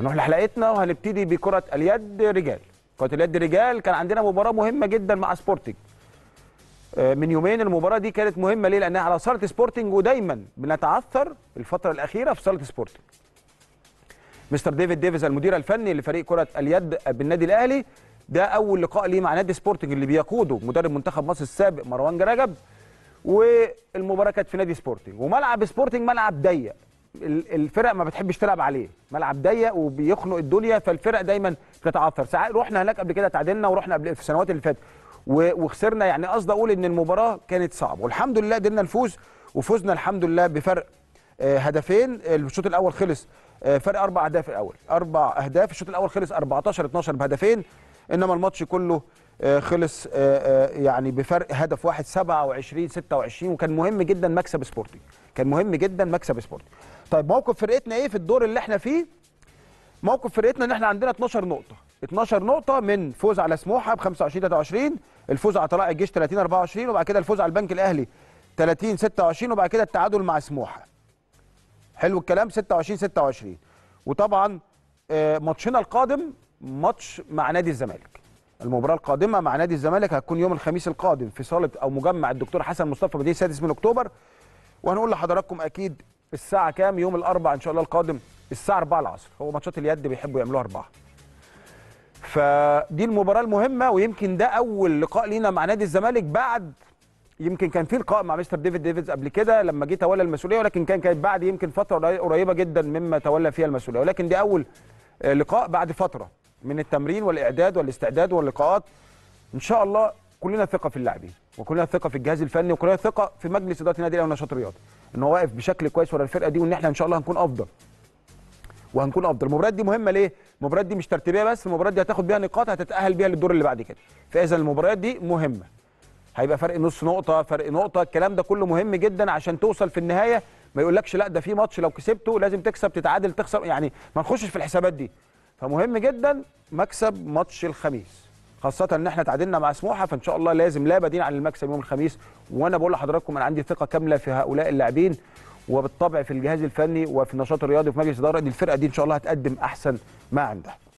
هنروح لحلقتنا وهنبتدي بكره اليد رجال كره اليد رجال كان عندنا مباراه مهمه جدا مع سبورتنج آه، من يومين المباراه دي كانت مهمه ليه لانها على صاله سبورتنج ودايما بنتعثر الفتره الاخيره في صاله سبورتنج مستر ديفيد ديفيز المدير الفني لفريق كره اليد بالنادي الاهلي ده اول لقاء ليه مع نادي سبورتنج اللي بيقوده مدرب منتخب مصر السابق مروان جرجب والمباراه كانت في نادي سبورتنج وملعب سبورتنج ملعب ضيق الفرق ما بتحبش تلعب عليه ملعب ضيق وبيخنق الدنيا فالفرق دايما بتتعثر ساعات رحنا هناك قبل كده تعادلنا ورحنا قبل في السنوات اللي فاتت وخسرنا يعني قصدي اقول ان المباراه كانت صعبه والحمد لله قدرنا نفوز وفزنا الحمد لله بفرق آه، هدفين الشوط الاول خلص آه، فرق اربع اهداف الاول اربع اهداف الشوط الاول خلص 14 12 بهدفين انما الماتش كله آه، خلص آه، آه، يعني بفرق هدف واحد 27 26 وكان مهم جدا مكسب سبورتي كان مهم جدا مكسب سبورتي طيب موقف فرقتنا ايه في الدور اللي احنا فيه موقف فرقتنا ان احنا عندنا 12 نقطه 12 نقطه من فوز على سموحه ب 25 23 الفوز على طلائع الجيش 30 24 وبعد كده الفوز على البنك الاهلي 30 26 وبعد كده التعادل مع سموحه حلو الكلام 26 26 وطبعا ماتشنا القادم ماتش مع نادي الزمالك المباراه القادمه مع نادي الزمالك هتكون يوم الخميس القادم في صاله او مجمع الدكتور حسن مصطفى بديه السادس من اكتوبر وهنقول لحضراتكم اكيد الساعه كام يوم الاربعاء ان شاء الله القادم الساعه 4 العصر هو ماتشات اليد بيحبوا يعملوها 4 فدي المباراه المهمه ويمكن ده اول لقاء لينا مع نادي الزمالك بعد يمكن كان في لقاء مع مستر ديفيد ديفيدز قبل كده لما جه تولى المسؤوليه ولكن كان كانت بعد يمكن فتره قريبه جدا مما تولى فيها المسؤوليه ولكن دي اول لقاء بعد فتره من التمرين والاعداد والاستعداد واللقاءات ان شاء الله كلنا ثقه في اللاعبين وكلنا ثقه في الجهاز الفني وكلنا ثقه في مجلس اداره النادي الاهلي ونشاط الرياضي ان هو واقف بشكل كويس ورا الفرقه دي وان احنا ان شاء الله هنكون افضل وهنكون افضل المباريات دي مهمه ليه المباريات دي مش ترتيبيه بس المباريات دي هتاخد بيها نقاط هتتاهل بيها للدور اللي بعد كده فاذا المباريات دي مهمه هيبقى فرق نص نقطه فرق نقطه الكلام ده كله مهم جدا عشان توصل في النهايه ما يقولكش لا ده في ماتش لو كسبته لازم تكسب تتعادل تخسر يعني ما نخشش في الحسابات دي فمهم جدا مكسب ماتش الخميس خاصة ان احنا تعادلنا مع سموحة فان شاء الله لازم لا بديل عن المكسب يوم الخميس وانا بقول لحضراتكم انا عندي ثقة كاملة في هؤلاء اللاعبين وبالطبع في الجهاز الفني وفي النشاط الرياضي وفي مجلس اداره الفرقه دي ان شاء الله هتقدم احسن ما عندها